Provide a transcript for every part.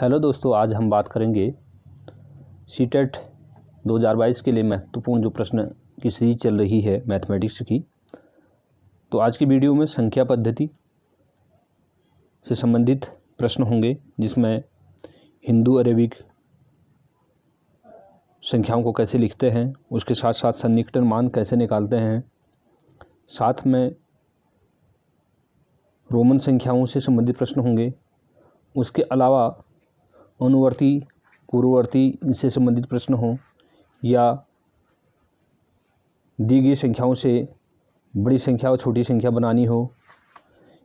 hello दोस्तों आज हम बात करेंगे e सी 2022 के लिए महत्वपूर्ण जो प्रश्न की सीरीज चल रही है मैथमेटिक्स की तो आज की वीडियो में संख्या पद्धति से संबंधित प्रश्न होंगे जिसमें हिंदू अरेबिक संख्याओं को कैसे लिखते हैं उसके साथ साथ सन्निकटन मान कैसे निकालते हैं साथ में रोमन संख्याओं से संबंधित प्रश्न होंगे उसके अलावा अनुवर्ती पूर्ववर्ती इनसे संबंधित प्रश्न हों या दी गई संख्याओं से बड़ी संख्या और छोटी संख्या बनानी हो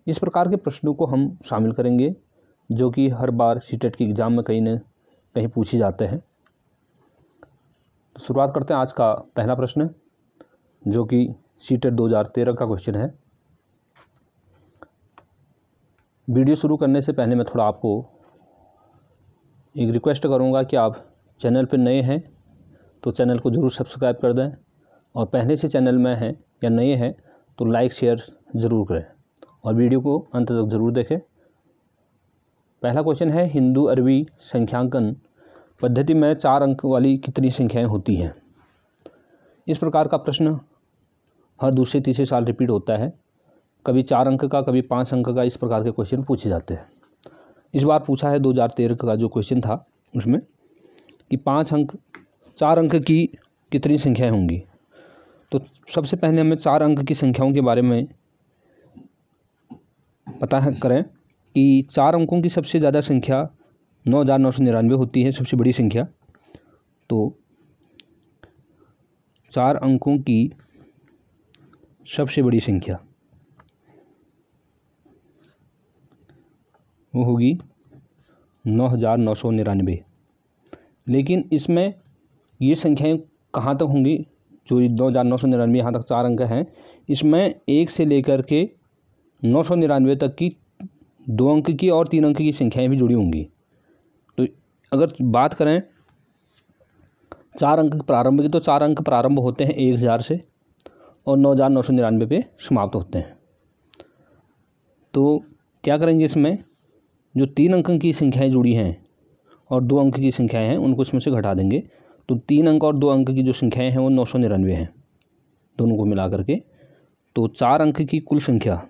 इस प्रकार के प्रश्नों को हम शामिल करेंगे जो कि हर बार सी e के एग्ज़ाम में कहीं न कहीं पूछे जाते हैं तो शुरुआत करते हैं आज का पहला प्रश्न जो कि सी टेट e दो का क्वेश्चन है वीडियो शुरू करने से पहले मैं थोड़ा आपको एक रिक्वेस्ट करूँगा कि आप चैनल पर नए हैं तो चैनल को ज़रूर सब्सक्राइब कर दें और पहले से चैनल में हैं या नए हैं तो लाइक शेयर ज़रूर करें और वीडियो को अंत तक ज़रूर देखें पहला क्वेश्चन है हिंदू अरबी संख्यांकन पद्धति में चार अंक वाली कितनी संख्याएं होती हैं इस प्रकार का प्रश्न हर दूसरे तीसरे साल रिपीट होता है कभी चार अंक का कभी पाँच अंक का इस प्रकार के क्वेश्चन पूछे जाते हैं इस बार पूछा है दो हज़ार तेरह का जो क्वेश्चन था उसमें कि पाँच अंक चार अंक की कितनी संख्याएं होंगी तो सबसे पहले हमें चार अंक की संख्याओं के बारे में पता करें कि चार अंकों की सबसे ज़्यादा संख्या नौ हज़ार नौ सौ निन्यानवे होती है सबसे बड़ी संख्या तो चार अंकों की सबसे बड़ी संख्या वो होगी नौ हज़ार नौ सौ निन्यानवे लेकिन इसमें ये संख्याएं कहाँ तक होंगी जो दो हज़ार नौ सौ निन्यानवे यहाँ तक चार अंक हैं इसमें एक से लेकर के नौ सौ निन्यानवे तक की दो अंक की और तीन अंक की संख्याएं भी जुड़ी होंगी तो अगर बात करें चार अंक प्रारंभ की तो चार अंक प्रारंभ होते हैं एक हज़ार से और नौ हज़ार नौ सौ निन्यानवे पे समाप्त होते हैं तो क्या करेंगे इसमें जो तीन अंक की संख्याएं जुड़ी हैं और दो अंक की संख्याएं हैं उनको इसमें से घटा देंगे तो तीन अंक और दो अंक की जो संख्याएं हैं वो नौ सौ निन्यानवे हैं दोनों को मिला करके तो चार अंक की कुल संख्या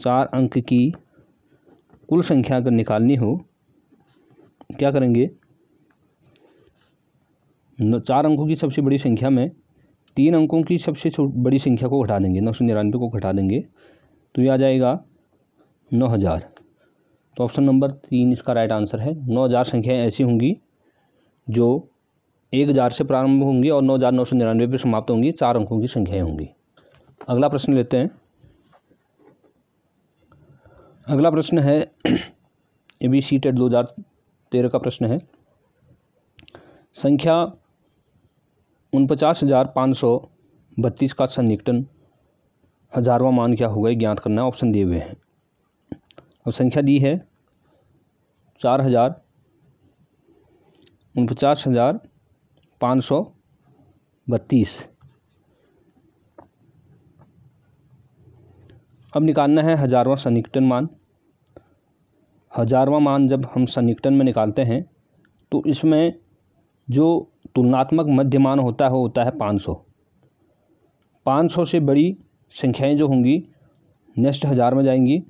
चार अंक की कुल संख्या अगर निकालनी हो क्या करेंगे चार अंकों की सबसे बड़ी संख्या में तीन अंकों की सबसे बड़ी संख्या को घटा देंगे नौ सौ निन्यानवे को घटा देंगे तो ये आ जाएगा नौ हज़ार तो ऑप्शन नंबर तीन इसका राइट आंसर है नौ हज़ार संख्याएँ ऐसी होंगी जो एक हज़ार से प्रारंभ होंगी और नौ हज़ार नौ सौ निन्यानवे पर समाप्त होंगी चार अंकों की संख्याएँ होंगी अगला प्रश्न लेते हैं अगला प्रश्न है ए बी सी टेट दो हज़ार तेरह का प्रश्न है संख्या उनपचास हज़ार पाँच सौ बत्तीस का सन्निकटन हज़ारवा मान क्या होगा ज्ञात करना ऑप्शन दिए हुए हैं और संख्या दी है चार हज़ार उनपचास हज़ार पाँच सौ बत्तीस अब निकालना है हज़ारवा सन्निकटन मान हज़ारवा मान जब हम सन्निकटन में निकालते हैं तो इसमें जो तुलनात्मक मध्य मान होता है वो होता है पाँच सौ पाँच सौ से बड़ी संख्याएं जो होंगी नेक्स्ट हज़ार में जाएंगी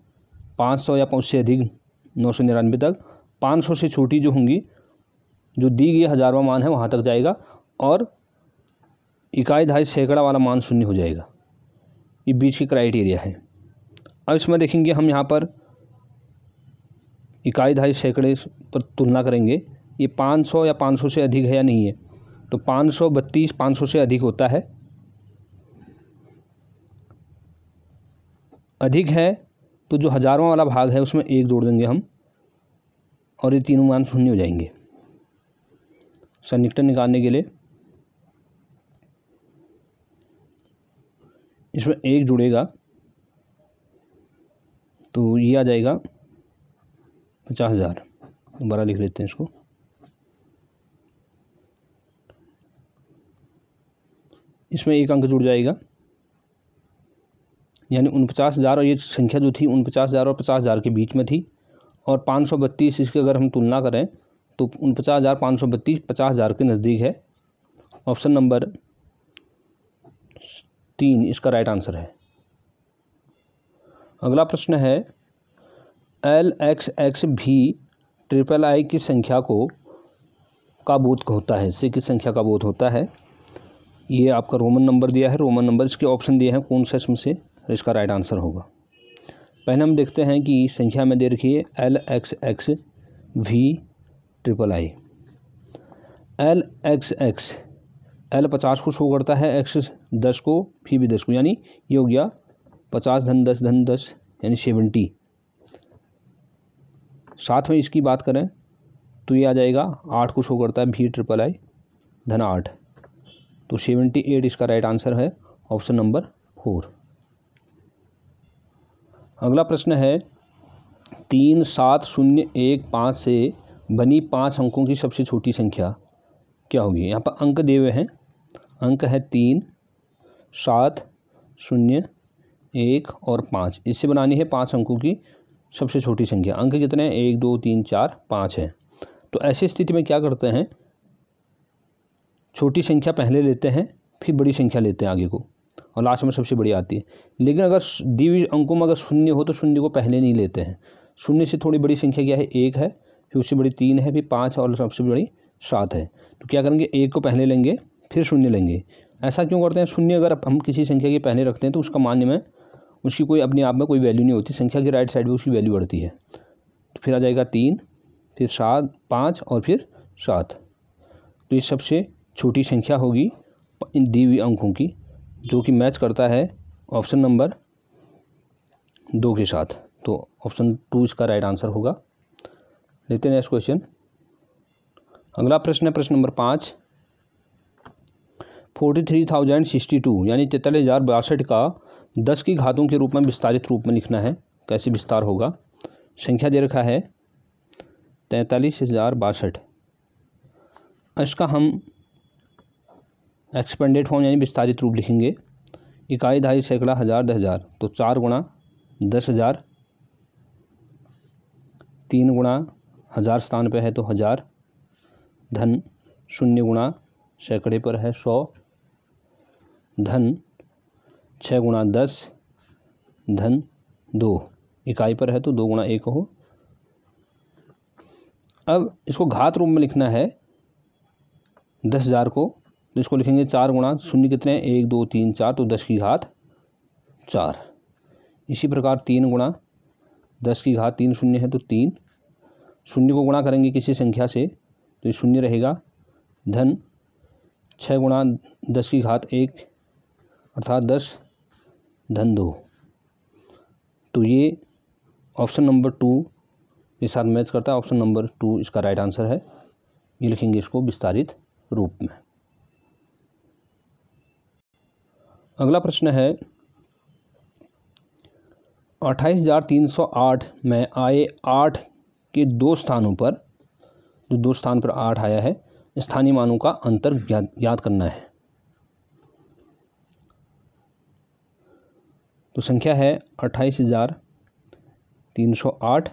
पाँच सौ या उससे अधिक नौ सौ निन्यानवे तक पाँच सौ से छोटी जो होंगी जो दी गई हज़ारवा मान है वहाँ तक जाएगा और इकाई ढाई सैकड़ा वाला मान शून्य हो जाएगा ये बीच की क्राइटेरिया है अब इसमें देखेंगे हम यहाँ पर इकाई ढाई सैकड़े पर तुलना करेंगे ये पाँच सौ या पाँच सौ से अधिक है या नहीं है तो पाँच सौ बत्तीस पाँच सौ से अधिक होता है अधिक है तो जो हज़ारों वाला भाग है उसमें एक जोड़ देंगे हम और ये तीनों मान शून्य हो जाएंगे सन्निकटन निकालने के लिए इसमें एक जुड़ेगा तो ये आ जाएगा पचास हज़ार दोबारा लिख लेते हैं इसको इसमें एक अंक जुड़ जाएगा यानी उनपचास हज़ार और ये संख्या जो थी उनपचास हज़ार और पचास हज़ार के बीच में थी और पाँच सौ बत्तीस इसकी अगर हम तुलना करें तो उनपचास हज़ार पाँच सौ बत्तीस पचास हज़ार के नज़दीक है ऑप्शन नंबर तीन इसका राइट आंसर है अगला प्रश्न है एल एक्स एक्स भी ट्रिपल आई की संख्या को का बोध होता है से किस संख्या का बोध होता है ये आपका रोमन नंबर दिया है रोमन नंबर इसके ऑप्शन दिए हैं कौन से इसमें से तो इसका राइट आंसर होगा पहले हम देखते हैं कि संख्या में दे रखिए L X X V triple I L X X L पचास को शो करता है एक्स दस को फी भी दस को यानी ये हो गया पचास धन दस धन दस यानी सेवेंटी साथ में इसकी बात करें तो ये आ जाएगा आठ को शो करता है भी ट्रिपल आई धन आठ तो सेवेंटी एट इसका राइट आंसर है ऑप्शन नंबर फोर अगला प्रश्न है तीन सात शून्य एक पाँच से बनी पाँच अंकों की सबसे छोटी संख्या क्या होगी यहाँ पर अंक दिए हुए हैं अंक है तीन सात शून्य एक और पाँच इससे बनानी है पाँच अंकों की सबसे छोटी संख्या अंक कितने हैं एक दो तीन चार पाँच है तो ऐसी स्थिति में क्या करते हैं छोटी संख्या पहले लेते हैं फिर बड़ी संख्या लेते हैं आगे को और लास्ट में सबसे बड़ी आती है लेकिन अगर दिव्य अंकों में अगर शून्य हो तो शून्य को पहले नहीं लेते हैं शून्य से थोड़ी बड़ी संख्या क्या है एक है फिर उससे बड़ी तीन है फिर पाँच और सबसे बड़ी सात है तो क्या करेंगे एक को पहले लेंगे फिर शून्य लेंगे ऐसा क्यों करते हैं शून्य अगर हम किसी संख्या के पहले रखते हैं तो उसका मान्य में उसकी कोई अपने आप में कोई वैल्यू नहीं होती संख्या की राइट साइड में उसकी वैल्यू बढ़ती है तो फिर आ जाएगा तीन फिर सात पाँच और फिर सात तो ये सबसे छोटी संख्या होगी इन दिव्य अंकों की जो कि मैच करता है ऑप्शन नंबर दो के साथ तो ऑप्शन टू इसका राइट आंसर होगा लेते हैं नेक्स्ट क्वेश्चन अगला प्रश्न है प्रश्न नंबर पाँच forty three thousand sixty two यानी तैंतालीस हज़ार बासठ का दस की घातों के रूप में विस्तारित रूप में लिखना है कैसे विस्तार होगा संख्या दे रखा है तैंतालीस हज़ार बासठ इसका हम एक्सपेंडेड फॉर्म यानी विस्तारित रूप लिखेंगे इकाई ढाई सैकड़ा हज़ार दस हज़ार तो चार गुणा दस हज़ार तीन गुणा हज़ार स्थान पर है तो हज़ार धन शून्य गुणा सैकड़े पर है सौ धन छः गुणा दस धन दो इकाई पर है तो दो गुणा एक हो अब इसको घात रूप में लिखना है दस हज़ार को तो इसको लिखेंगे चार गुणा शून्य कितने एक दो तीन चार तो दस की घात चार इसी प्रकार तीन गुणा दस की घात तीन शून्य है तो तीन शून्य को गुणा करेंगे किसी संख्या से तो ये शून्य रहेगा धन छः गुणा दस की घात एक अर्थात दस धन दो तो ये ऑप्शन नंबर टू के साथ मैच करता है ऑप्शन नंबर टू इसका राइट आंसर है ये लिखेंगे इसको विस्तारित रूप में अगला प्रश्न है अट्ठाईस हजार तीन सौ आठ में आए आठ के दो स्थानों पर जो दो स्थान पर आठ आया है स्थानीय मानों का अंतर याद याद करना है तो संख्या है अट्ठाईस हज़ार तीन सौ आठ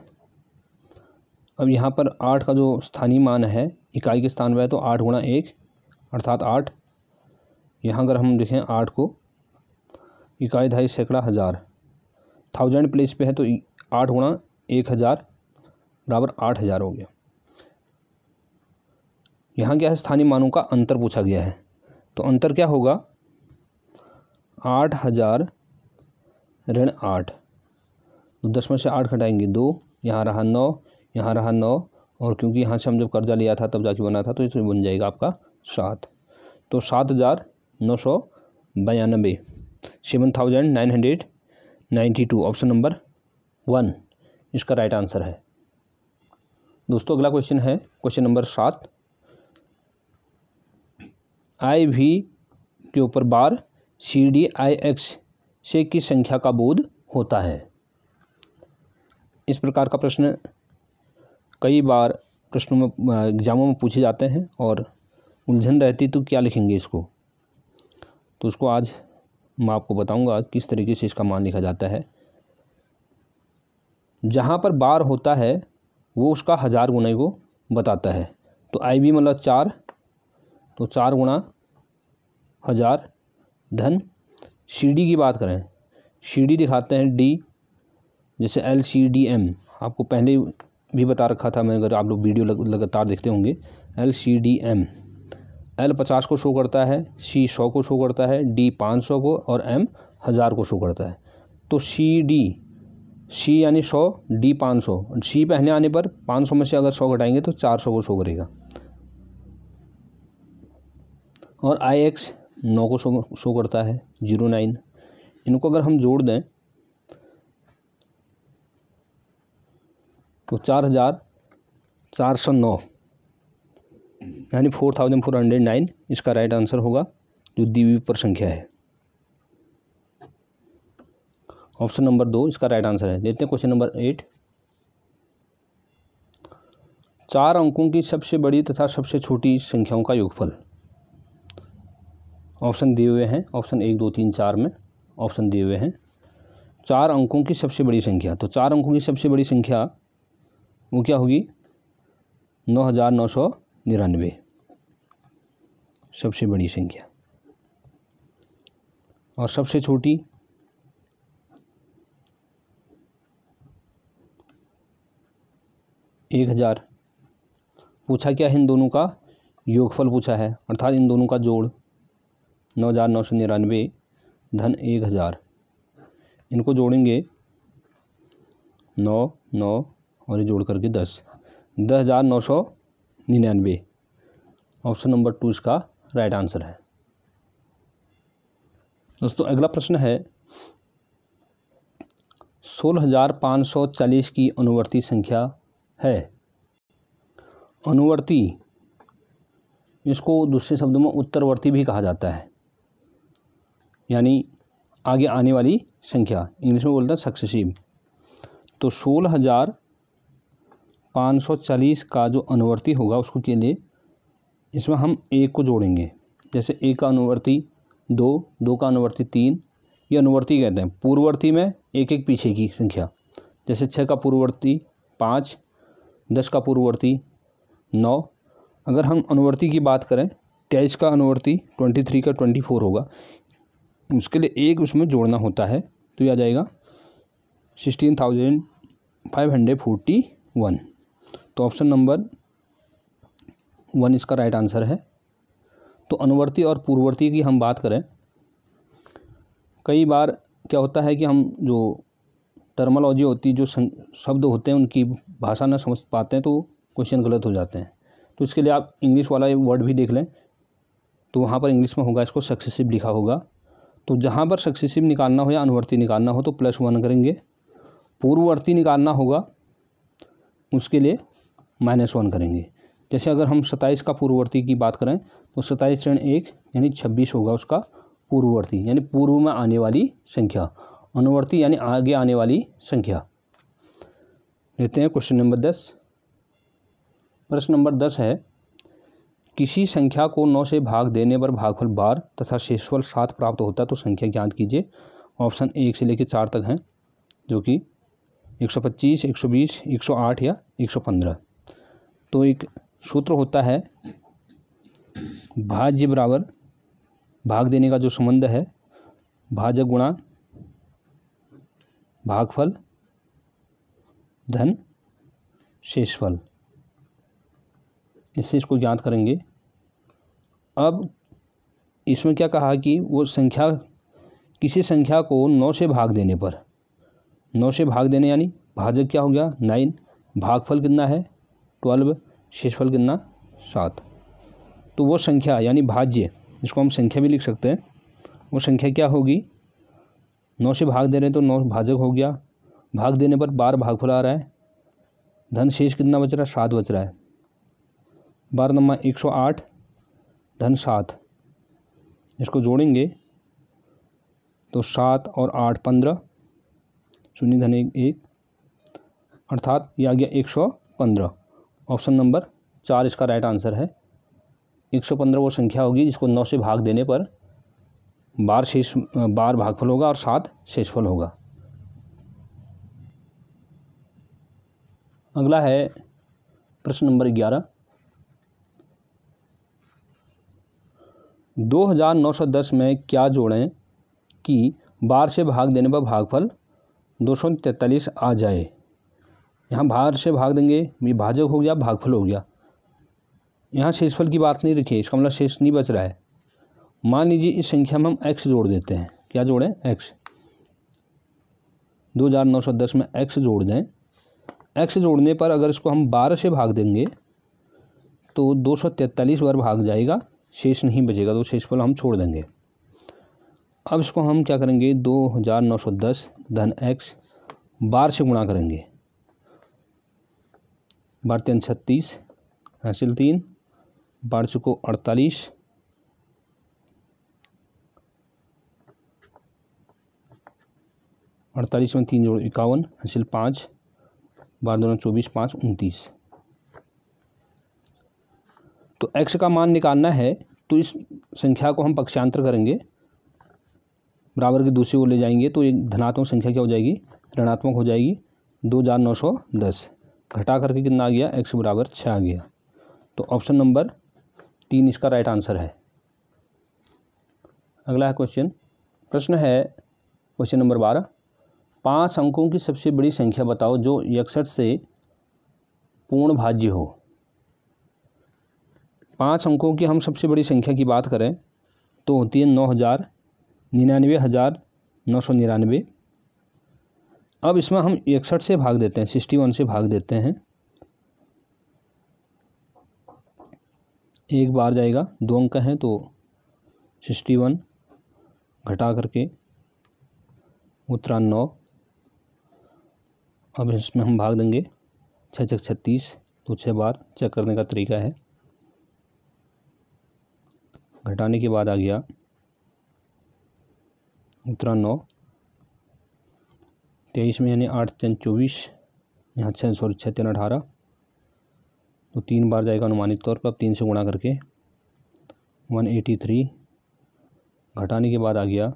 अब यहाँ पर आठ का जो स्थानीय मान है इकाई के स्थान पर है तो आठ गुणा एक अर्थात आठ यहाँ अगर हम देखें आठ को इकाई दहाई सैकड़ा हज़ार थाउजेंड प्लेस पे है तो आठ गुणा एक हज़ार बराबर आठ हज़ार हो गया यहाँ क्या है स्थानीय मानों का अंतर पूछा गया है तो अंतर क्या होगा आठ हज़ार ऋण आठ तो दस में से आठ घटाएंगे दो यहाँ रहा नौ यहाँ रहा नौ और क्योंकि यहाँ से हम जब कर्जा लिया था तब जाके बना था तो इसमें बन जाएगा आपका सात तो सात हज़ार नौ सौ बयानबे seven thousand nine hundred ninety two option number one इसका राइट आंसर है दोस्तों अगला क्वेश्चन है क्वेश्चन नंबर सात आई वी के ऊपर बार सी डी आई एक्स से किस संख्या का बोध होता है इस प्रकार का प्रश्न कई बार प्रश्नों में एग्जामों में पूछे जाते हैं और उलझन रहती तो क्या लिखेंगे इसको तो उसको आज मैं आपको बताऊंगा किस तरीके से इसका मान लिखा जाता है जहाँ पर बार होता है वो उसका हज़ार गुना को बताता है तो आई बी मतलब चार तो चार गुना हज़ार धन सी की बात करें सी दिखाते हैं डी जैसे एल सी डी एम आपको पहले भी बता रखा था मैं अगर आप लोग वीडियो लगातार देखते होंगे L C D M L पचास को शो करता है सी सौ को शो करता है डी पाँच सौ को और एम हज़ार को शो करता है तो सी डी सी यानी सौ डी पाँच सौ सी पहले आने पर पाँच सौ में से अगर सौ घटाएंगे तो चार सौ को शो करेगा और आई एक्स नौ को शो शो करता है जीरो नाइन इनको अगर हम जोड़ दें तो चार हज़ार चार सौ नौ यानी four thousand four hundred nine इसका राइट आंसर होगा जो दी पर संख्या है ऑप्शन नंबर दो इसका राइट आंसर है देते हैं क्वेश्चन नंबर एट चार अंकों की सबसे बड़ी तथा सबसे छोटी संख्याओं का योगफल ऑप्शन दिए हुए हैं ऑप्शन एक दो तीन चार में ऑप्शन दिए हुए हैं चार अंकों की सबसे बड़ी संख्या तो चार अंकों की सबसे बड़ी संख्या वो क्या होगी नौ हज़ार नौ सौ निन्यानवे सबसे बड़ी संख्या और सबसे छोटी एक हज़ार पूछा क्या है इन दोनों का योगफल पूछा है अर्थात इन दोनों का जोड़ नौ हज़ार नौ सौ निन्यानवे धन एक हज़ार इनको जोड़ेंगे नौ नौ और ये जोड़ करके दस दस हज़ार नौ सौ निन्यानवे ऑप्शन नंबर टू इसका राइट आंसर है दोस्तों अगला प्रश्न है सोलह हजार पाँच सौ चालीस की अनुवर्ती संख्या है अनुवर्ती इसको दूसरे शब्दों में उत्तरवर्ती भी कहा जाता है यानी आगे आने वाली संख्या इंग्लिश में बोलते हैं सक्सेसिव तो सोलह हज़ार 540 का जो अनुवर्ती होगा उसको के लिए इसमें हम एक को जोड़ेंगे जैसे एक का अनुवर्ती दो दो का अनुवर्ती तीन ये अनुवर्ती कहते हैं पूर्ववर्ती में एक एक पीछे की संख्या जैसे छः का पूर्ववर्ती पाँच दस का पूर्ववर्ती नौ अगर हम अनुवर्ती की बात करें तेईस का अनुवर्ती ट्वेंटी थ्री का ट्वेंटी फोर होगा उसके लिए एक उसमें जोड़ना होता है तो यह आ जाएगा sixteen thousand five hundred forty one तो ऑप्शन नंबर वन इसका राइट आंसर है तो अनुवर्ती और पूर्ववर्ती की हम बात करें कई बार क्या होता है कि हम जो टर्मोलॉजी होती जो शब्द होते हैं उनकी भाषा ना समझ पाते हैं तो क्वेश्चन गलत हो जाते हैं तो इसके लिए आप इंग्लिश वाला वर्ड भी देख लें तो वहाँ पर इंग्लिश में होगा इसको सक्सेसिव लिखा होगा तो जहाँ पर सक्सेसिव निकालना हो या अनुवर्ती निकालना हो तो प्लस वन करेंगे पूर्ववर्ती निकालना होगा उसके लिए माइनस वन करेंगे जैसे अगर हम सत्ताईस का पूर्ववर्ती की बात करें तो सत्ताईस ऋण एक यानी छब्बीस होगा उसका पूर्ववर्ती यानी पूर्व में आने वाली संख्या अनुवर्ती यानी आगे आने वाली संख्या लेते हैं क्वेश्चन नंबर दस प्रश्न नंबर दस है किसी संख्या को नौ से भाग देने पर भागफल बार तथा शेषफल सात प्राप्त होता है तो संख्या ज्ञात कीजिए ऑप्शन एक से लेकर चार तक हैं जो कि एक सौ पच्चीस एक सौ बीस एक सौ आठ या एक सौ पंद्रह तो एक सूत्र होता है भाज्य बराबर भाग देने का जो संबंध है भाजक गुणा भागफल धन शेषफल इससे इसको ज्ञात करेंगे अब इसमें क्या कहा कि वो संख्या किसी संख्या को नौ से भाग देने पर नौ से भाग देने यानी भाजक क्या हो गया नाइन भागफल कितना है ट्वेल्व शेषफल कितना सात तो वो संख्या यानी भाज्य जिसको हम संख्या भी लिख सकते हैं वो संख्या क्या होगी नौ से भाग दे रहे हैं तो नौ भाजक हो गया भाग देने पर बारह भागफल आ रहा है धन शेष कितना बच रहा है सात बच रहा है बारह नंबर एक सौ आठ धन सात इसको जोड़ेंगे तो सात और आठ पंद्रह शून्य धन एक, एक अर्थात यह आ गया एक सौ पंद्रह ऑप्शन नंबर चार इसका राइट आंसर है एक सौ पंद्रह वो संख्या होगी जिसको नौ से भाग देने पर बार शेष बार भागफल होगा और सात शेषफल होगा अगला है प्रश्न नंबर ग्यारह दो हज़ार नौ सौ दस में क्या जोड़ें कि बार से भाग देने पर भागफल दो सौ तैंतालीस आ जाए यहाँ भार से भाग देंगे ये भाजक हो गया भागफल हो गया यहाँ शेषफल की बात नहीं रखी इसका मतलब शेष नहीं बच रहा है मान लीजिए इस संख्या में हम एक्स जोड़ देते हैं क्या जोड़ें एक्स दो हज़ार नौ सौ दस में एक्स जोड़ दें एक्स जोड़ने पर अगर इसको हम बारह से भाग देंगे तो दो सौ तैंतालीस बार भाग जाएगा शेष नहीं बचेगा तो शेषफल हम छोड़ देंगे अब इसको हम क्या करेंगे दो हज़ार नौ सौ दस धन एक्स बारह से गुणा करेंगे भारतीय छत्तीस हासिल तीन बारह चुको अड़तालीस अड़तालीस में तीन जोड़ इक्यावन हासिल पाँच बारह दोनों चौबीस पाँच उनतीस तो एक्स का मान निकालना है तो इस संख्या को हम पक्षांतर करेंगे बराबर के दूसरे को ले जाएंगे तो एक धनात्मक संख्या क्या हो जाएगी ऋणात्मक हो जाएगी दो हज़ार नौ सौ दस घटा करके कितना आ गया एक्स बराबर छः आ गया तो ऑप्शन नंबर तीन इसका राइट आंसर है अगला है क्वेश्चन प्रश्न है क्वेश्चन नंबर बारह पांच अंकों की सबसे बड़ी संख्या बताओ जो इकसठ से पूर्ण भाज्य हो पांच अंकों की हम सबसे बड़ी संख्या की बात करें तो होती है नौ हज़ार निन्यानवे हज़ार नौ सौ निन्यानवे अब इसमें हम इकसठ से भाग देते हैं सिक्सटी वन से भाग देते हैं एक बार जाएगा दो अंक हैं तो सिक्सटी वन घटा करके उतरा नौ अब इसमें हम भाग देंगे छः छः छत्तीस तो छः बार चेक करने का तरीका है घटाने के बाद आ गया उतरा नौ तेईस में यानी आठ तीन चौबीस यहाँ छः सॉरी छः तीन अठारह तो तीन बार जाएगा अनुमानित तौर पर अब तीन से गुणा करके वन एटी थ्री घटाने के बाद आ गया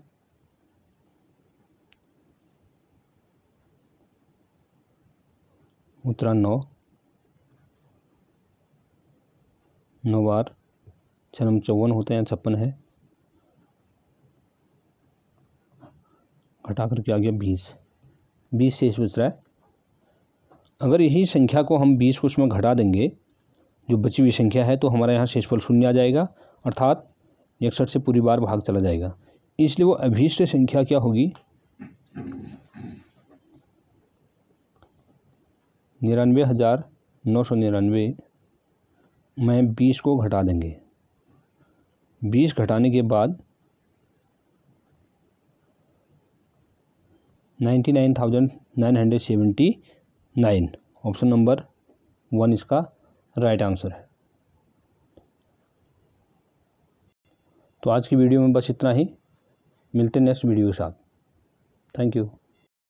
उतरा नौ नौ बार छनम चौवन होते हैं छप्पन है घटा करके आ गया बीस बीस से बच रहा है अगर यही संख्या को हम बीस को उसमें घटा देंगे जो बची हुई संख्या है तो हमारे यहाँ शेषफल शून्य आ जाएगा अर्थात इकसठ से पूरी बार भाग चला जाएगा इसलिए वो अभीष्ट संख्या क्या होगी निन्यानवे हज़ार नौ सौ निन्यानवे में बीस को घटा देंगे बीस घटाने के बाद ninety nine thousand nine hundred seventy nine option number one इसका राइट आंसर है तो आज की वीडियो में बस इतना ही मिलते नेक्स्ट वीडियो के साथ थैंक यू